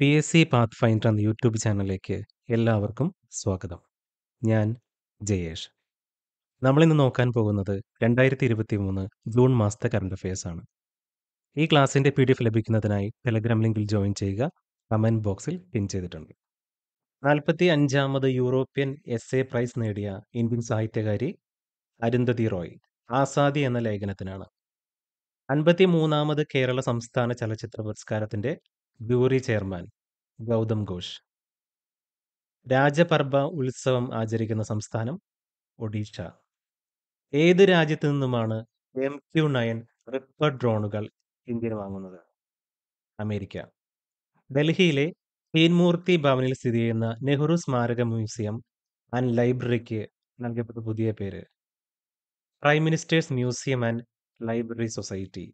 P S C path finder എന്ന YouTube ചാനലിലേക്ക് എല്ലാവർക്കും സ്വാഗതം ഞാൻ ജയേഷ് നമ്മളിന്ന് നോക്കാൻ പോകുന്നത് രണ്ടായിരത്തി ഇരുപത്തി മൂന്ന് ജൂൺ മാസത്തെ കറണ്ട് അഫയേഴ്സ് ആണ് ഈ ക്ലാസിൻ്റെ പി ഡി എഫ് ലഭിക്കുന്നതിനായി ടെലഗ്രാം ലിങ്കിൽ ജോയിൻ ചെയ്യുക കമൻറ്റ് ബോക്സിൽ പിൻ ചെയ്തിട്ടുണ്ട് നാൽപ്പത്തി അഞ്ചാമത് യൂറോപ്യൻ എസ് എ പ്രൈസ് നേടിയ ഇന്ത്യൻ സാഹിത്യകാരി അരുന്ധതി റോയ് ആസാദി എന്ന ലേഖനത്തിനാണ് അൻപത്തി മൂന്നാമത് കേരള സംസ്ഥാന ചലച്ചിത്ര പുരസ്കാരത്തിൻ്റെ ബ്യൂറി ചെയർമാൻ ഗൗതം ഘോഷ് രാജപർബ ഉത്സവം ആചരിക്കുന്ന സംസ്ഥാനം ഒഡീഷ ഏത് രാജ്യത്തു നിന്നുമാണ് എം ക്യു നയൻ റിപ്പർ ഡ്രോണുകൾ ഇന്ത്യയിൽ വാങ്ങുന്നത് അമേരിക്ക ഡൽഹിയിലെ ഹീൻമൂർത്തി ഭവനിൽ സ്ഥിതി ചെയ്യുന്ന നെഹ്റു സ്മാരക മ്യൂസിയം ആൻഡ് ലൈബ്രറിക്ക് നൽകപ്പെട്ട പുതിയ പേര് prime ministers museum and library society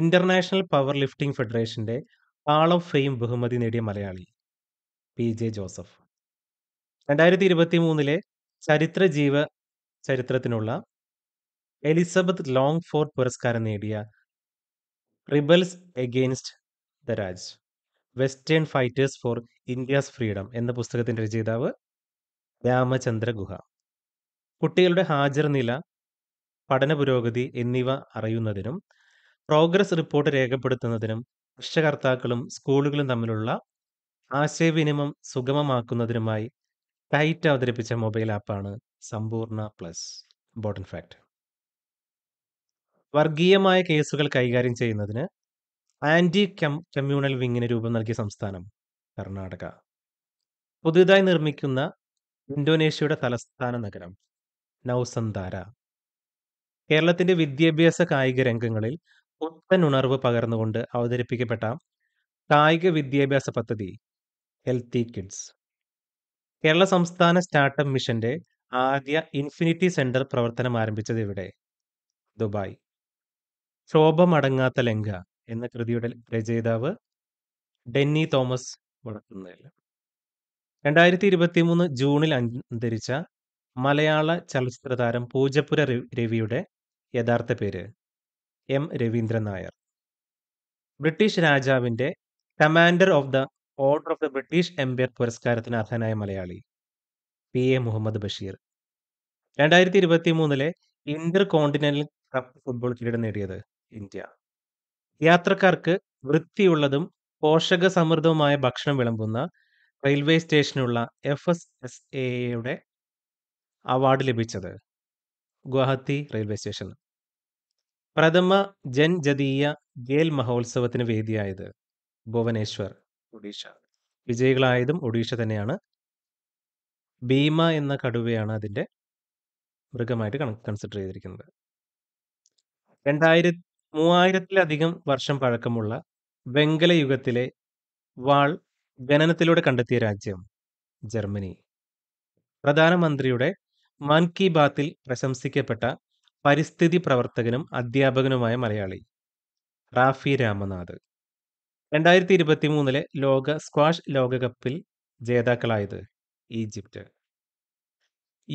international power lifting ഫെഡറേഷന്റെ ഹാൾ ഓഫ് ഫെയിം ബഹുമതി നേടിയ മലയാളി പി ജെ ജോസഫ് രണ്ടായിരത്തി ഇരുപത്തി മൂന്നിലെ ചരിത്ര ജീവ ചരിത്രത്തിനുള്ള എലിസബത്ത് ലോങ് ഫോർട്ട് പുരസ്കാരം നേടിയ rebels against the Raj western fighters for India's freedom എന്ന പുസ്തകത്തിൻ്റെ രചയിതാവ് രാമചന്ദ്ര ഗുഹ കുട്ടികളുടെ ഹാജർ നില പഠന പുരോഗതി എന്നിവ അറിയുന്നതിനും പ്രോഗ്രസ് റിപ്പോർട്ട് രേഖപ്പെടുത്തുന്നതിനും രക്ഷകർത്താക്കളും സ്കൂളുകളും തമ്മിലുള്ള ആശയവിനിമയം സുഗമമാക്കുന്നതിനുമായി ടൈറ്റ് അവതരിപ്പിച്ച മൊബൈൽ ആപ്പാണ് സമ്പൂർണ പ്ലസ് ഇമ്പോർട്ടൻ്റ് ഫാക്ട് വർഗീയമായ കേസുകൾ കൈകാര്യം ചെയ്യുന്നതിന് ആൻറ്റി കമ്മ്യൂണൽ വിങ്ങിന് രൂപം നൽകിയ സംസ്ഥാനം കർണാടക പുതുതായി നിർമ്മിക്കുന്ന ഇന്തോനേഷ്യയുടെ തലസ്ഥാന നഗരം നൗസന്താര കേരളത്തിൻ്റെ വിദ്യാഭ്യാസ കായിക രംഗങ്ങളിൽ പുത്തൻ ഉണർവ് പകർന്നുകൊണ്ട് അവതരിപ്പിക്കപ്പെട്ട കായിക വിദ്യാഭ്യാസ പദ്ധതി ഹെൽത്തി കിഡ്സ് കേരള സംസ്ഥാന സ്റ്റാർട്ടപ്പ് മിഷന്റെ ആദ്യ ഇൻഫിനിറ്റി സെന്റർ പ്രവർത്തനം ആരംഭിച്ചത് ഇവിടെ ദുബായ് ശോഭമടങ്ങാത്ത ലങ്ക എന്ന കൃതിയുടെ രചയിതാവ് ഡെന്നി തോമസ് വടക്കുന്നേൽ രണ്ടായിരത്തി ഇരുപത്തി മൂന്ന് ജൂണിൽ അന്തരിച്ച മലയാള ചലച്ചിത്ര താരം പൂജപ്പുര രവിയുടെ യഥാർത്ഥ പേര് എം രവീന്ദ്രൻ നായർ ബ്രിട്ടീഷ് രാജാവിൻ്റെ commander of the order of the British empire പുരസ്കാരത്തിന് അർഹനായ മലയാളി പി എ മുഹമ്മദ് ബഷീർ രണ്ടായിരത്തി ഇരുപത്തി മൂന്നിലെ ഇന്റർ കോണ്ടിനെന്റൽ കപ്പ് ഫുട്ബോൾ കിരീടം നേടിയത് ഇന്ത്യ യാത്രക്കാർക്ക് വൃത്തിയുള്ളതും പോഷക സമൃദ്ധവുമായ ഭക്ഷണം വിളമ്പുന്ന റെയിൽവേ സ്റ്റേഷനുള്ള എഫ് എസ് എസ് എയുടെ അവാർഡ് ലഭിച്ചത് ഗുവാഹത്തി റെയിൽവേ സ്റ്റേഷൻ പ്രഥമ ജൻജതീയ ഗേൽ മഹോത്സവത്തിന് വേദിയായത് ഭുവനേശ്വർ ഒഡീഷ വിജയികളായതും ഒഡീഷ തന്നെയാണ് ഭീമ എന്ന കടുവയാണ് അതിൻ്റെ മൃഗമായിട്ട് കൺസിഡർ ചെയ്തിരിക്കുന്നത് രണ്ടായിര മൂവായിരത്തിലധികം വർഷം പഴക്കമുള്ള വെങ്കല യുഗത്തിലെ വാൾ ഖനനത്തിലൂടെ കണ്ടെത്തിയ രാജ്യം ജർമ്മനി പ്രധാനമന്ത്രിയുടെ മൻ കി ബാത്തിൽ പ്രശംസിക്കപ്പെട്ട പരിസ്ഥിതി പ്രവർത്തകനും അധ്യാപകനുമായ മലയാളി റാഫി രാമനാഥ് രണ്ടായിരത്തി ഇരുപത്തി മൂന്നിലെ ലോക സ്ക്വാഷ് ലോകകപ്പിൽ ജേതാക്കളായത് ഈജിപ്റ്റ്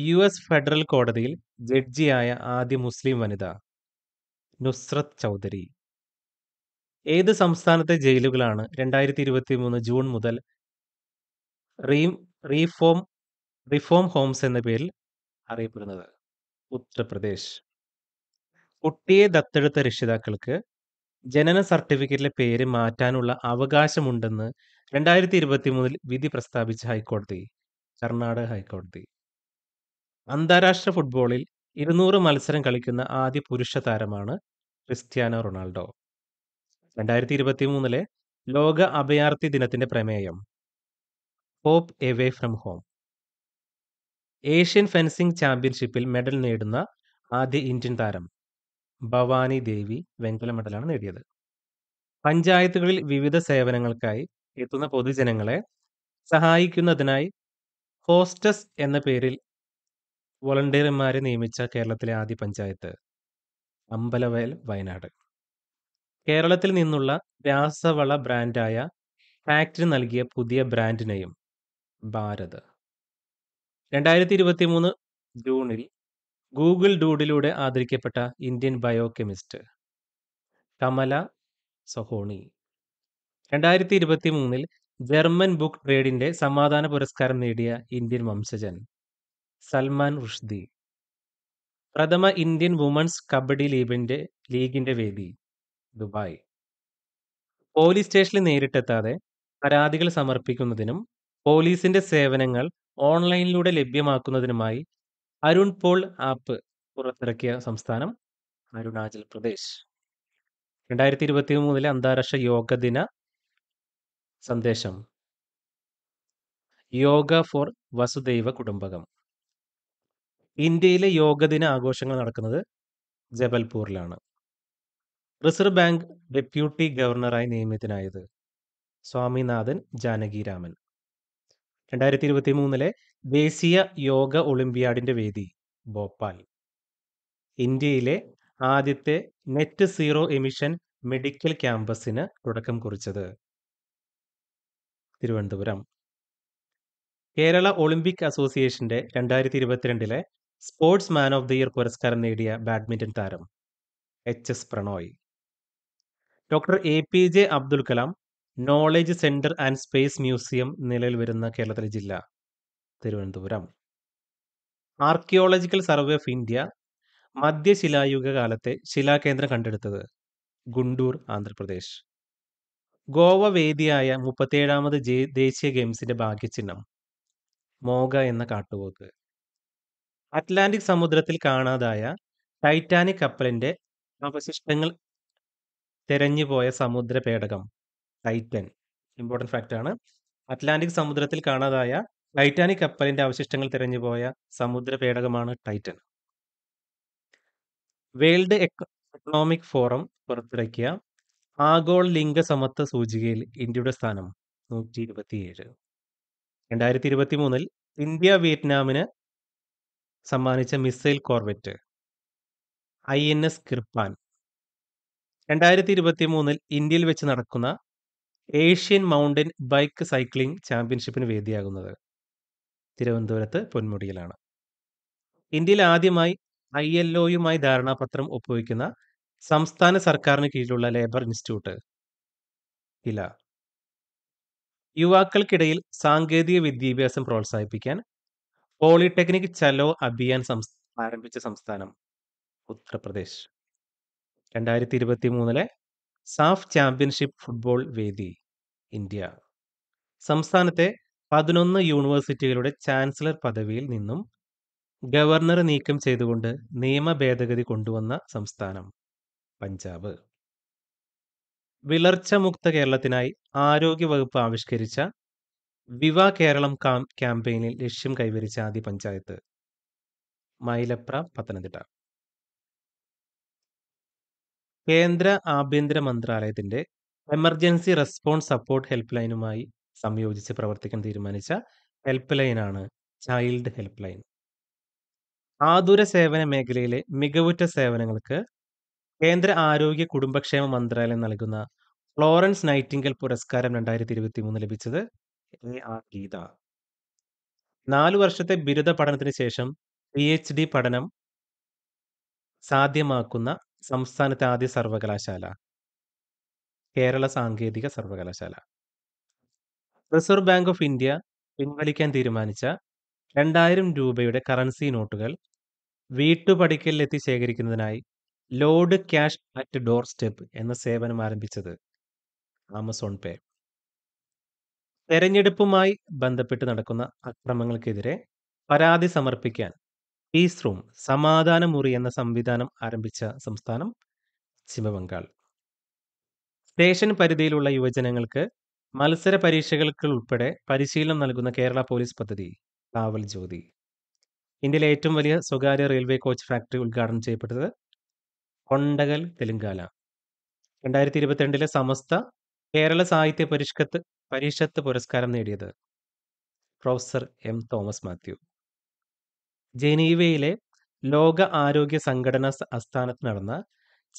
യു എസ് ഫെഡറൽ കോടതിയിൽ ജഡ്ജിയായ ആദ്യ മുസ്ലിം വനിത നുസ്രത് ചൗധരി ഏത് സംസ്ഥാനത്തെ ജയിലുകളാണ് രണ്ടായിരത്തി ഇരുപത്തി മൂന്ന് ജൂൺ മുതൽ റീം റീഫോം റിഫോം ഹോംസ് എന്ന പേരിൽ അറിയപ്പെടുന്നത് ഉത്തർപ്രദേശ് കുട്ടിയെ ദത്തെടുത്ത രക്ഷിതാക്കൾക്ക് ജനന സർട്ടിഫിക്കറ്റിലെ പേര് മാറ്റാനുള്ള അവകാശമുണ്ടെന്ന് രണ്ടായിരത്തി ഇരുപത്തി മൂന്നിൽ വിധി പ്രസ്താവിച്ച ഹൈക്കോടതി കർണാടക ഹൈക്കോടതി അന്താരാഷ്ട്ര ഫുട്ബോളിൽ ഇരുന്നൂറ് മത്സരം കളിക്കുന്ന ആദ്യ പുരുഷ താരമാണ് ക്രിസ്ത്യാനോ റൊണാൾഡോ രണ്ടായിരത്തി ഇരുപത്തി മൂന്നിലെ ലോക അഭയാർത്ഥി ദിനത്തിന്റെ പ്രമേയം hope away from home Asian fencing ചാമ്പ്യൻഷിപ്പിൽ മെഡൽ നേടുന്ന ആദ്യ ഇന്ത്യൻ താരം ഭവാനി ദേവി വെങ്കല മെഡലാണ് നേടിയത് പഞ്ചായത്തുകളിൽ വിവിധ സേവനങ്ങൾക്കായി എത്തുന്ന പൊതുജനങ്ങളെ സഹായിക്കുന്നതിനായി ഹോസ്റ്റസ് എന്ന പേരിൽ വോളണ്ടിയർമാരെ നിയമിച്ച കേരളത്തിലെ ആദ്യ പഞ്ചായത്ത് അമ്പലവയൽ വയനാട് കേരളത്തിൽ നിന്നുള്ള രാസവള ബ്രാൻഡായ ഫാക്ടറി നൽകിയ പുതിയ ബ്രാൻഡിനെയും ഭാരത് രണ്ടായിരത്തി ഇരുപത്തി മൂന്ന് ജൂണിൽ ഗൂഗിൾ ഡൂഡിലൂടെ ആദരിക്കപ്പെട്ട ഇന്ത്യൻ ബയോകെമിസ്റ്റ് കമല സൊഹോണി രണ്ടായിരത്തി ഇരുപത്തി മൂന്നിൽ ജർമ്മൻ ബുക്ക് ട്രേഡിന്റെ സമാധാന പുരസ്കാരം നേടിയ ഇന്ത്യൻ വംശജൻ സൽമാൻ റുഷ്ദി പ്രഥമ ഇന്ത്യൻ വുമൺസ് കബഡി ലീഗിന്റെ ലീഗിന്റെ വേദി ദുബായ് പോലീസ് സ്റ്റേഷനിൽ നേരിട്ടെത്താതെ പരാതികൾ സമർപ്പിക്കുന്നതിനും പോലീസിന്റെ സേവനങ്ങൾ ഓൺലൈനിലൂടെ ലഭ്യമാക്കുന്നതിനുമായി അരുൺ പോൾ ആപ്പ് പുറത്തിറക്കിയ സംസ്ഥാനം അരുണാചൽ പ്രദേശ് രണ്ടായിരത്തി ഇരുപത്തി മൂന്നിലെ അന്താരാഷ്ട്ര യോഗ ദിന സന്ദേശം യോഗ ഫോർ വസുദൈവ കുടുംബകം ഇന്ത്യയിലെ യോഗ ദിന ആഘോഷങ്ങൾ നടക്കുന്നത് ജബൽപൂരിലാണ് റിസർവ് ബാങ്ക് ഡെപ്യൂട്ടി ഗവർണറായി നിയമിതനായത് സ്വാമിനാഥൻ ജാനകിരാമൻ രണ്ടായിരത്തി ഇരുപത്തി മൂന്നിലെ ദേശീയ യോഗ ഒളിമ്പ്യാഡിന്റെ വേദി ഭോപ്പാൽ ഇന്ത്യയിലെ ആദ്യത്തെ നെറ്റ് സീറോ എമിഷൻ മെഡിക്കൽ ക്യാമ്പസിന് തുടക്കം കുറിച്ചത് തിരുവനന്തപുരം കേരള ഒളിമ്പിക് അസോസിയേഷന്റെ രണ്ടായിരത്തി ഇരുപത്തിരണ്ടിലെ sportsman of the year പുരസ്കാരം നേടിയ ബാഡ്മിന്റൺ താരം H S Prannoy doctor A P J Abdul Kalam knowledge centre and space museum നിലവിൽ വരുന്ന കേരളത്തിലെ ജില്ല Thiruvananthapuram archaeological survey of India മധ്യശിലായുഗ കാലത്തെ ശിലാകേന്ദ്രം കണ്ടെടുത്തത് ഗുണ്ടൂർ ആന്ധ്രാപ്രദേശ് ഗോവ വേദിയായ മുപ്പത്തിയേഴാമത് ജെ ദേശീയ ഗെയിംസിന്റെ ഭാഗ്യചിഹ്നം മോഗ എന്ന കാട്ടുപോക്ക് അറ്റ്ലാന്റിക് സമുദ്രത്തിൽ കാണാതായ ടൈറ്റാനിക് കപ്പലിന്റെ അവശിഷ്ടങ്ങൾ തെരഞ്ഞുപോയ സമുദ്ര പേടകം ടൈറ്റൻ ഫാക്റ്റ് ആണ് അറ്റ്ലാന്റിക് സമുദ്രത്തിൽ കാണാതായ ടൈറ്റാനിക് കപ്പലിന്റെ അവശിഷ്ടങ്ങൾ പോയ സമുദ്ര പേടകമാണ് ടൈറ്റൻ വേൾഡ് എക്കണോമിക് ഫോറം പുറത്തിറക്കിയ ആഗോള ലിംഗ സമത്വ സൂചികയിൽ ഇന്ത്യയുടെ സ്ഥാനം നൂറ്റി ഇരുപത്തിയേഴ് രണ്ടായിരത്തി ഇരുപത്തി മൂന്നിൽ ഇന്ത്യ വിയറ്റ്നാമിന് സമ്മാനിച്ച missile corvette I N S Kirpan രണ്ടായിരത്തി ഇരുപത്തി മൂന്നിൽ ഇന്ത്യയിൽ വെച്ച് നടക്കുന്ന ഏഷ്യൻ മൗണ്ടൻ ബൈക്ക് സൈക്ലിംഗ് ചാമ്പ്യൻഷിപ്പിന് വേദിയാകുന്നത് തിരുവനന്തപുരത്ത് പൊന്മുടിയിലാണ് ഇന്ത്യയിൽ ആദ്യമായി ഐ എൽ ഒയുമായി ധാരണാപത്രം ഒപ്പുവയ്ക്കുന്ന സംസ്ഥാന സർക്കാരിന് കീഴിലുള്ള ലേബർ ഇൻസ്റ്റിറ്റ്യൂട്ട് ഇല യുവാക്കൾക്കിടയിൽ സാങ്കേതിക വിദ്യാഭ്യാസം പ്രോത്സാഹിപ്പിക്കാൻ പോളിടെക്നിക് ചലോ അഭിയാൻ ആരംഭിച്ച സംസ്ഥാനം ഉത്തർപ്രദേശ് രണ്ടായിരത്തി ഇരുപത്തി മൂന്നിലെ സാഫ് ചാമ്പ്യൻഷിപ്പ് ഫുട്ബോൾ വേദി ഇന്ത്യ സംസ്ഥാനത്തെ പതിനൊന്ന് യൂണിവേഴ്സിറ്റികളുടെ ചാൻസലർ പദവിയിൽ നിന്നും ഗവർണർ നീക്കം ചെയ്തുകൊണ്ട് നിയമ ഭേദഗതി കൊണ്ടുവന്ന സംസ്ഥാനം പഞ്ചാബ് മുക്ത കേരളത്തിനായി ആരോഗ്യ വകുപ്പ് ആവിഷ്കരിച്ച വിവ കേരളം കാം ക്യാമ്പയിനിൽ ലക്ഷ്യം കൈവരിച്ച ആദ്യ പഞ്ചായത്ത് മൈലപ്ര പത്തനംതിട്ട കേന്ദ്ര ആഭ്യന്തര മന്ത്രാലയത്തിന്റെ എമർജൻസി റെസ്പോൺസ് സപ്പോർട്ട് ഹെൽപ്പ് ലൈനുമായി സംയോജിച്ച് പ്രവർത്തിക്കാൻ തീരുമാനിച്ച ഹെൽപ്പ് ലൈനാണ് ചൈൽഡ് ഹെൽപ്പ് ലൈൻ ആതുര സേവന മേഖലയിലെ മികവുറ്റ സേവനങ്ങൾക്ക് കേന്ദ്ര ആരോഗ്യ കുടുംബക്ഷേമ മന്ത്രാലയം നൽകുന്ന ഫ്ലോറൻസ് നൈറ്റിംഗൽ പുരസ്കാരം രണ്ടായിരത്തി ഇരുപത്തി മൂന്ന് ലഭിച്ചത് എ ആർ ഗീത നാലു വർഷത്തെ ബിരുദ പഠനത്തിന് ശേഷം പി എച്ച് ഡി പഠനം സാധ്യമാക്കുന്ന സംസ്ഥാനത്തെ ആദ്യ സർവകലാശാല കേരള സാങ്കേതിക സർവകലാശാല റിസർവ് ബാങ്ക് ഓഫ് ഇന്ത്യ പിൻവലിക്കാൻ തീരുമാനിച്ച രണ്ടായിരം രൂപയുടെ കറൻസി നോട്ടുകൾ വീട്ടുപടിക്കലിലെത്തി ശേഖരിക്കുന്നതിനായി load cash at doorstep എന്ന സേവനം ആരംഭിച്ചത് ആമസോൺ പേ തെരഞ്ഞെടുപ്പുമായി ബന്ധപ്പെട്ട് നടക്കുന്ന അക്രമങ്ങൾക്കെതിരെ പരാതി സമർപ്പിക്കാൻ പീസ് റൂം സമാധാന മുറി എന്ന സംവിധാനം ആരംഭിച്ച സംസ്ഥാനം പശ്ചിമബംഗാൾ സ്റ്റേഷൻ പരിധിയിലുള്ള യുവജനങ്ങൾക്ക് മത്സര പരീക്ഷകൾക്ക് ഉൾപ്പെടെ പരിശീലനം നൽകുന്ന കേരള പോലീസ് പദ്ധതി കാവൽ ജ്യോതി ഇന്ത്യയിലെ ഏറ്റവും വലിയ സ്വകാര്യ റെയിൽവേ കോച്ച് ഫാക്ടറി ഉദ്ഘാടനം ചെയ്യപ്പെട്ടത് കൊണ്ടകൽ തെലുങ്കാന രണ്ടായിരത്തി ഇരുപത്തിരണ്ടിലെ സമസ്ത കേരള സാഹിത്യ പരിഷ്കത്ത് പരിഷത്ത് പുരസ്കാരം നേടിയത് പ്രൊഫസർ എം തോമസ് മാത്യു ജനീവയിലെ ലോക ആരോഗ്യ സംഘടന ആസ്ഥാനത്ത് നടന്ന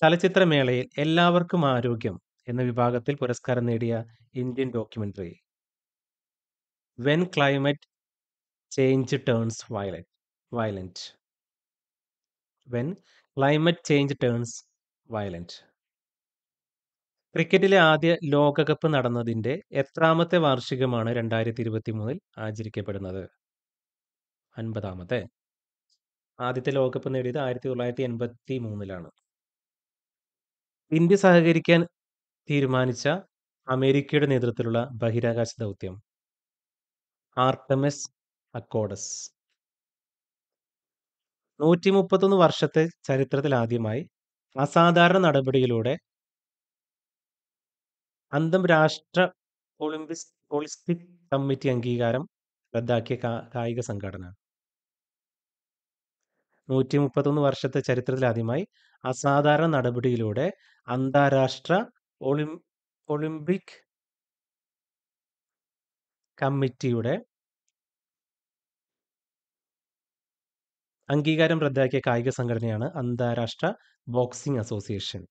ചലച്ചിത്രമേളയിൽ എല്ലാവർക്കും ആരോഗ്യം എന്ന വിഭാഗത്തിൽ പുരസ്കാരം നേടിയ Indian documentary when climate change turns violet violent when climate change turns violent ക്രിക്കറ്റിലെ ആദ്യ ലോകകപ്പ് നടന്നതിൻ്റെ എത്രാമത്തെ വാർഷികമാണ് രണ്ടായിരത്തി ഇരുപത്തി മൂന്നിൽ ആചരിക്കപ്പെടുന്നത് അൻപതാമത്തെ ആദ്യത്തെ ലോകകപ്പ് നേടിയത് ആയിരത്തി തൊള്ളായിരത്തി എൺപത്തി മൂന്നിലാണ് ഇന്ത്യ സഹകരിക്കാൻ തീരുമാനിച്ച അമേരിക്കയുടെ നേതൃത്വത്തിലുള്ള ബഹിരാകാശ ദൗത്യം ആർട്ടമസ് അക്കോഡസ് നൂറ്റി മുപ്പത്തൊന്ന് വർഷത്തെ ആദ്യമായി അസാധാരണ നടപടിയിലൂടെ അന്താരാഷ്ട്ര ഒളിമ്പിക്സ് ഒളിമ്പിക് കമ്മിറ്റി അംഗീകാരം റദ്ദാക്കിയ കായിക സംഘടന നൂറ്റി മുപ്പത്തൊന്ന് വർഷത്തെ ചരിത്രത്തിലാദ്യമായി അസാധാരണ നടപടിയിലൂടെ അന്താരാഷ്ട്ര ഒളിമ്പിക് കമ്മിറ്റിയുടെ അംഗീകാരം റദ്ദാക്കിയ കായിക സംഘടനയാണ് അന്താരാഷ്ട്ര boxing association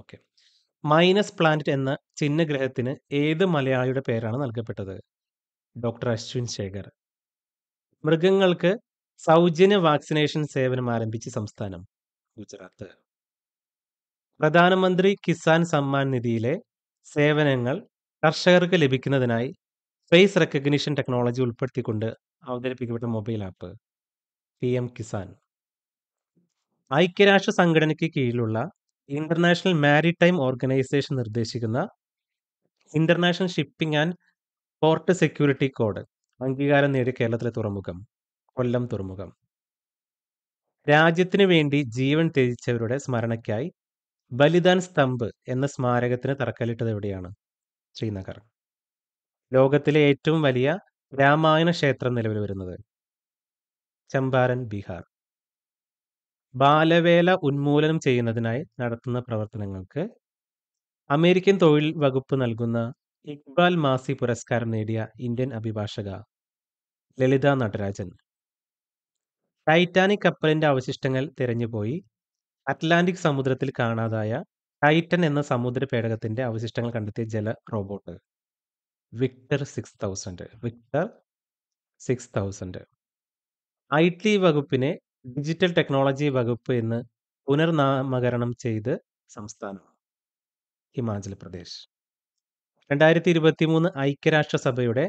okay minus planet എന്ന ചിഹ്നഗ്രഹത്തിന് ഏത് മലയാളിയുടെ പേരാണ് നൽകപ്പെട്ടത് ഡോക്ടർ അശ്വിൻ ശേഖർ മൃഗങ്ങൾക്ക് സൗജന്യ വാക്സിനേഷൻ സേവനം ആരംഭിച്ച സംസ്ഥാനം ഗുജറാത്ത് പ്രധാനമന്ത്രി കിസാൻ സമ്മാൻ നിധിയിലെ സേവനങ്ങൾ കർഷകർക്ക് ലഭിക്കുന്നതിനായി ഫേസ് റെക്കഗ്നിഷൻ ടെക്നോളജി ഉൾപ്പെടുത്തിക്കൊണ്ട് അവതരിപ്പിക്കപ്പെട്ട mobile app P M Kisan ഐക്യരാഷ്ട്ര സംഘടനയ്ക്ക് കീഴിലുള്ള ഇന്റർനാഷണൽ മാരിടൈം ഓർഗനൈസേഷൻ നിർദ്ദേശിക്കുന്ന international shipping and port security code അംഗീകാരം നേടിയ കേരളത്തിലെ തുറമുഖം കൊല്ലം തുറമുഖം രാജ്യത്തിനു വേണ്ടി ജീവൻ ത്യജിച്ചവരുടെ സ്മരണയ്ക്കായി ബലിദാൻ സ്തംഭ് എന്ന സ്മാരകത്തിന് തറക്കല്ലിട്ടത് എവിടെയാണ് ശ്രീനഗർ ലോകത്തിലെ ഏറ്റവും വലിയ രാമായണ ക്ഷേത്രം നിലവിൽ വരുന്നത് ചമ്പാരൻ ബീഹാർ ബാലവേല ഉന്മൂലനം ചെയ്യുന്നതിനായി നടത്തുന്ന പ്രവർത്തനങ്ങൾക്ക് അമേരിക്കൻ തൊഴിൽ വകുപ്പ് നൽകുന്ന ഇക്ബാൽ മാസി പുരസ്കാരം നേടിയ ഇന്ത്യൻ അഭിഭാഷക ലളിത നടരാജൻ ടൈറ്റാനിക് കപ്പലിന്റെ അവശിഷ്ടങ്ങൾ തിരഞ്ഞുപോയി അറ്റ്ലാന്റിക് സമുദ്രത്തിൽ കാണാതായ ടൈറ്റൻ എന്ന സമുദ്ര പേടകത്തിന്റെ അവശിഷ്ടങ്ങൾ കണ്ടെത്തിയ ജല robot Victor six thousand Victor six thousand I T വകുപ്പിനെ ഡിജിറ്റൽ ടെക്നോളജി വകുപ്പ് എന്ന് പുനർനാമകരണം ചെയ്ത് സംസ്ഥാനം ഹിമാചൽ പ്രദേശ് രണ്ടായിരത്തി ഇരുപത്തി മൂന്ന് ഐക്യരാഷ്ട്രസഭയുടെ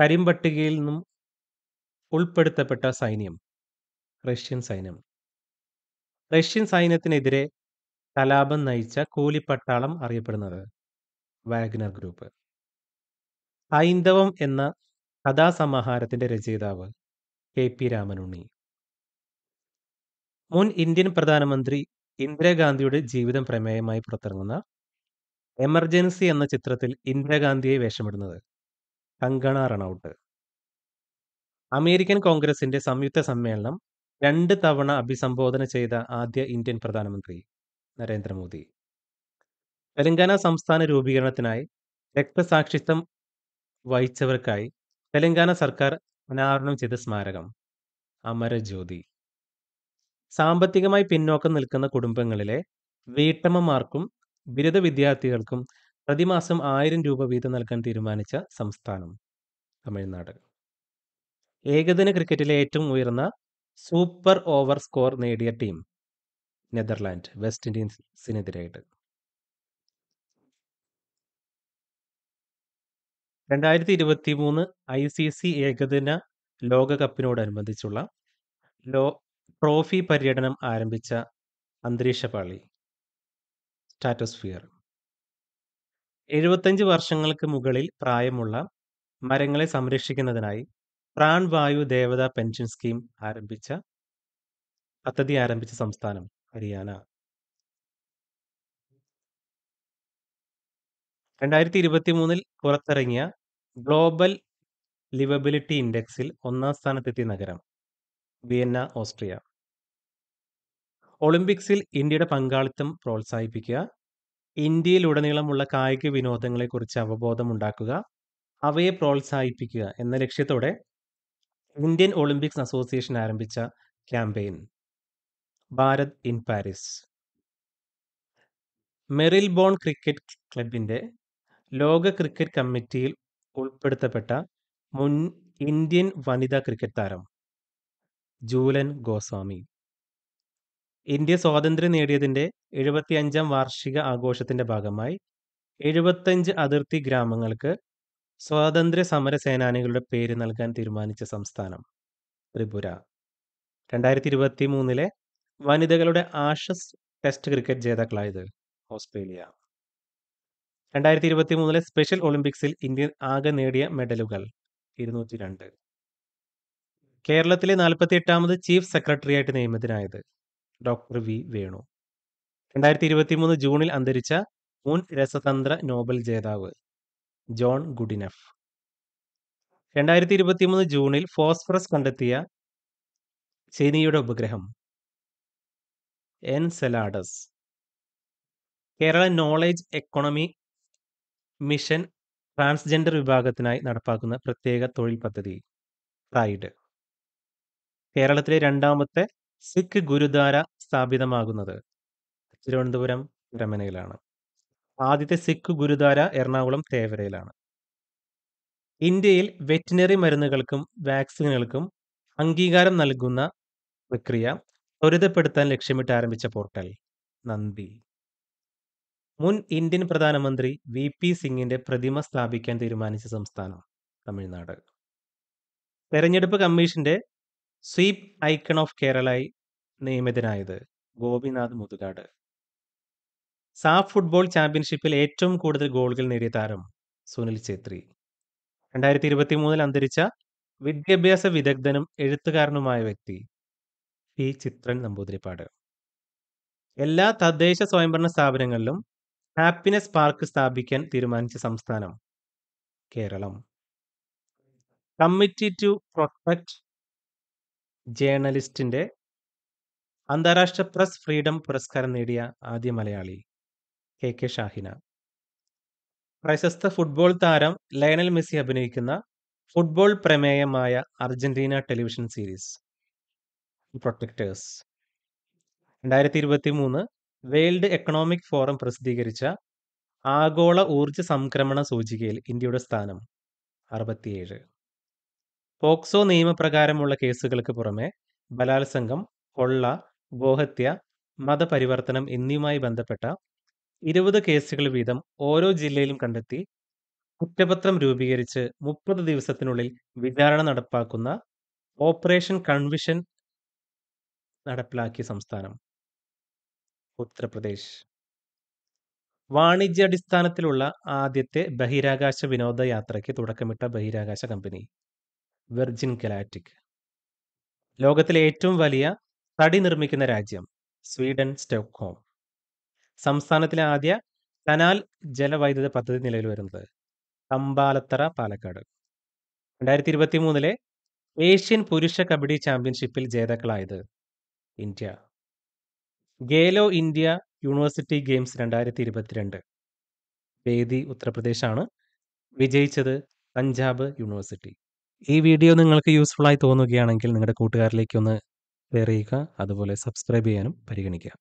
കരിമ്പട്ടികയിൽ നിന്നും ഉൾപ്പെടുത്തപ്പെട്ട സൈന്യം റഷ്യൻ സൈന്യം റഷ്യൻ സൈന്യത്തിനെതിരെ കലാപം നയിച്ച കൂലിപ്പട്ടാളം അറിയപ്പെടുന്നത് വാഗ്നർ ഗ്രൂപ്പ് ഹൈന്ദവം എന്ന കഥാസമാഹാരത്തിന്റെ രചയിതാവ് കെ പി രാമനുണ്ണി മുൻ ഇന്ത്യൻ പ്രധാനമന്ത്രി ഇന്ദിരാഗാന്ധിയുടെ ജീവിതം പ്രമേയമായി പുറത്തിറങ്ങുന്ന എമർജൻസി എന്ന ചിത്രത്തിൽ ഇന്ദിരാഗാന്ധിയെ വേഷമിടുന്നത് കങ്കണ റണൌട്ട് അമേരിക്കൻ കോൺഗ്രസിന്റെ സംയുക്ത സമ്മേളനം രണ്ട് തവണ അഭിസംബോധന ചെയ്ത ആദ്യ ഇന്ത്യൻ പ്രധാനമന്ത്രി നരേന്ദ്രമോദി തെലങ്കാന സംസ്ഥാന രൂപീകരണത്തിനായി രക്തസാക്ഷിത്വം വഹിച്ചവർക്കായി തെലങ്കാന സർക്കാർ അനാവരണം ചെയ്ത സ്മാരകം അമരജ്യോതി സാമ്പത്തികമായി പിന്നോക്കം നിൽക്കുന്ന കുടുംബങ്ങളിലെ വീട്ടമ്മമാർക്കും ബിരുദ വിദ്യാർത്ഥികൾക്കും പ്രതിമാസം ആയിരം രൂപ വീതം നൽകാൻ തീരുമാനിച്ച സംസ്ഥാനം തമിഴ്നാട് ഏകദിന ക്രിക്കറ്റിലെ ഏറ്റവും ഉയർന്ന സൂപ്പർ ഓവർ സ്കോർ നേടിയ ടീം നെതർലാൻഡ് വെസ്റ്റ് ഇൻഡീസിനെതിരായിട്ട് രണ്ടായിരത്തി ഇരുപത്തി മൂന്ന് ഐ സി സി ഏകദിന ലോകകപ്പിനോടനുബന്ധിച്ചുള്ള ലോ ട്രോഫി പര്യടനം ആരംഭിച്ച പാളി സ്റ്റാറ്റോസ്ഫിയർ എഴുപത്തഞ്ച് വർഷങ്ങൾക്ക് മുകളിൽ പ്രായമുള്ള മരങ്ങളെ സംരക്ഷിക്കുന്നതിനായി പ്രാൺവായു ദേവത പെൻഷൻ സ്കീം ആരംഭിച്ച പദ്ധതി ആരംഭിച്ച സംസ്ഥാനം ഹരിയാന രണ്ടായിരത്തി ഇരുപത്തി മൂന്നിൽ പുറത്തിറങ്ങിയ ഗ്ലോബൽ ലിവബിലിറ്റി ഇൻഡെക്സിൽ ഒന്നാം സ്ഥാനത്തെത്തിയ നഗരം വിയന്ന ഓസ്ട്രിയ ഒളിമ്പിക്സിൽ ഇന്ത്യയുടെ പങ്കാളിത്തം പ്രോത്സാഹിപ്പിക്കുക ഇന്ത്യയിലുടനീളമുള്ള കായിക വിനോദങ്ങളെക്കുറിച്ച് അവബോധം ഉണ്ടാക്കുക അവയെ പ്രോത്സാഹിപ്പിക്കുക എന്ന ലക്ഷ്യത്തോടെ ഇന്ത്യൻ ഒളിമ്പിക്സ് അസോസിയേഷൻ ആരംഭിച്ച campaign Bharat in Paris Marylebone cricket ക്ലബിൻ്റെ ലോക ക്രിക്കറ്റ് കമ്മിറ്റിയിൽ ഉൾപ്പെടുത്തപ്പെട്ട മുൻ ഇന്ത്യൻ വനിതാ ക്രിക്കറ്റ് താരം ജൂലൻ ഗോസ്വാമി ഇന്ത്യ സ്വാതന്ത്ര്യം നേടിയതിൻ്റെ എഴുപത്തിയഞ്ചാം വാർഷിക ആഘോഷത്തിൻ്റെ ഭാഗമായി എഴുപത്തഞ്ച് അതിർത്തി ഗ്രാമങ്ങൾക്ക് സ്വാതന്ത്ര്യ സമര സേനാനികളുടെ പേര് നൽകാൻ തീരുമാനിച്ച സംസ്ഥാനം ത്രിപുര രണ്ടായിരത്തി ഇരുപത്തി മൂന്നിലെ വനിതകളുടെ ആഷസ് ടെസ്റ്റ് ക്രിക്കറ്റ് ജേതാക്കളായത് ഓസ്ട്രേലിയ രണ്ടായിരത്തി ഇരുപത്തി മൂന്നിലെ സ്പെഷ്യൽ ഒളിമ്പിക്സിൽ ഇന്ത്യ ആകെ നേടിയ മെഡലുകൾ ഇരുന്നൂറ്റി രണ്ട് കേരളത്തിലെ നാൽപ്പത്തി എട്ടാമത് ചീഫ് സെക്രട്ടറിയായിട്ട് നിയമിതനായത് ഡോക്ടർ വി വേണു രണ്ടായിരത്തി ഇരുപത്തി മൂന്ന് ജൂണിൽ അന്തരിച്ച മുൻ രസതന്ത്ര നോബൽ ജേതാവ് ജോൺ ഗുഡിനഫ് രണ്ടായിരത്തി മൂന്ന് ജൂണിൽ ഫോസ്ഫറസ് കണ്ടെത്തിയ ചൈനയുടെ ഉപഗ്രഹം Enceladus Kerala knowledge economy mission transgender വിഭാഗത്തിനായി നടപ്പാക്കുന്ന പ്രത്യേക തൊഴിൽ പദ്ധതി പ്രൈഡ് കേരളത്തിലെ രണ്ടാമത്തെ സിഖ് ഗുരുദ്വാര സ്ഥാപിതമാകുന്നത് തിരുവനന്തപുരം രമനയിലാണ് ആദ്യത്തെ സിഖ് ഗുരുദ്വാര എറണാകുളം തേവരയിലാണ് ഇന്ത്യയിൽ വെറ്റിനറി മരുന്നുകൾക്കും വാക്സിനുകൾക്കും അംഗീകാരം നൽകുന്ന പ്രക്രിയ ത്വരിതപ്പെടുത്താൻ ലക്ഷ്യമിട്ട് ആരംഭിച്ച പോർട്ടൽ നന്ദി മുൻ ഇന്ത്യൻ പ്രധാനമന്ത്രി വി പി സിംഗിന്റെ പ്രതിമ സ്ഥാപിക്കാൻ തീരുമാനിച്ച സംസ്ഥാനം തമിഴ്നാട് തെരഞ്ഞെടുപ്പ് കമ്മീഷന്റെ SVEEP icon of കേരളായി നിയമിതനായത് Gopinath Muthukad SAFF football ചാമ്പ്യൻഷിപ്പിൽ ഏറ്റവും കൂടുതൽ ഗോളുകൾ നേടിയ താരം സുനിൽ ഛേത്രി രണ്ടായിരത്തി ഇരുപത്തി മൂന്നിൽ അന്തരിച്ച വിദ്യാഭ്യാസ വിദഗ്ധനും എഴുത്തുകാരനുമായ വ്യക്തി പി ചിത്രൻ നമ്പൂതിരിപ്പാട് എല്ലാ തദ്ദേശ സ്വയംഭരണ സ്ഥാപനങ്ങളിലും ഹാപ്പിനെസ് പാർക്ക് സ്ഥാപിക്കാൻ തീരുമാനിച്ച സംസ്ഥാനം കേരളം കമ്മിറ്റി ടു പ്രൊട്ടക്ട് ജേണലിസ്റ്റിന്റെ അന്താരാഷ്ട്ര പ്രസ് ഫ്രീഡം പുരസ്കാരം നേടിയ ആദ്യ മലയാളി കെ കെ ഷാഹിന പ്രശസ്ത ഫുട്ബോൾ താരം ലയണൽ മെസ്സി അഭിനയിക്കുന്ന ഫുട്ബോൾ പ്രമേയമായ അർജന്റീന ടെലിവിഷൻ സീരീസ് പ്രൊട്ടക്ടേഴ്സ് രണ്ടായിരത്തി ഇരുപത്തി മൂന്ന് വേൾഡ് എക്കണോമിക് ഫോറം പ്രസിദ്ധീകരിച്ച ആഗോള ഊർജ്ജ സംക്രമണ സൂചികയിൽ ഇന്ത്യയുടെ സ്ഥാനം അറുപത്തിയേഴ് പോക്സോ നിയമപ്രകാരമുള്ള കേസുകൾക്ക് പുറമെ ബലാത്സംഗം കൊള്ള ഗോഹത്യ മതപരിവർത്തനം എന്നിവയുമായി ബന്ധപ്പെട്ട ഇരുപത് കേസുകൾ വീതം ഓരോ ജില്ലയിലും കണ്ടെത്തി കുറ്റപത്രം രൂപീകരിച്ച് മുപ്പത് ദിവസത്തിനുള്ളിൽ വിചാരണ നടപ്പാക്കുന്ന ഓപ്പറേഷൻ കൺവിഷൻ നടപ്പിലാക്കിയ സംസ്ഥാനം ഉത്തർപ്രദേശ് വാണിജ്യാടിസ്ഥാനത്തിലുള്ള ആദ്യത്തെ ബഹിരാകാശ വിനോദയാത്രയ്ക്ക് തുടക്കമിട്ട ബഹിരാകാശ കമ്പനി വെർജിൻ ഗലാറ്റിക് ലോകത്തിലെ ഏറ്റവും വലിയ തടി നിർമ്മിക്കുന്ന രാജ്യം സ്വീഡൻ സ്റ്റോക്ക്ഹോം സംസ്ഥാനത്തിലെ ആദ്യ കനാൽ ജലവൈദ്യുത പദ്ധതി നിലവിൽ വരുന്നത് തമ്പാലത്തറ പാലക്കാട് രണ്ടായിരത്തി ഇരുപത്തി മൂന്നിലെ ഏഷ്യൻ പുരുഷ കബഡി ചാമ്പ്യൻഷിപ്പിൽ ജേതാക്കളായത് India Khelo India university games രണ്ടായിരത്തി ഇരുപത്തിരണ്ട് വേദി ഉത്തർപ്രദേശാണ് വിജയിച്ചത് പഞ്ചാബ് യൂണിവേഴ്സിറ്റി ഈ വീഡിയോ നിങ്ങൾക്ക് യൂസ്ഫുൾ ആയി തോന്നുകയാണെങ്കിൽ നിങ്ങളുടെ കൂട്ടുകാരിലേക്ക് ഒന്ന് ഷെയർ ചെയ്യുക അതുപോലെ സബ്സ്ക്രൈബ് ചെയ്യാനും പരിഗണിക്കുക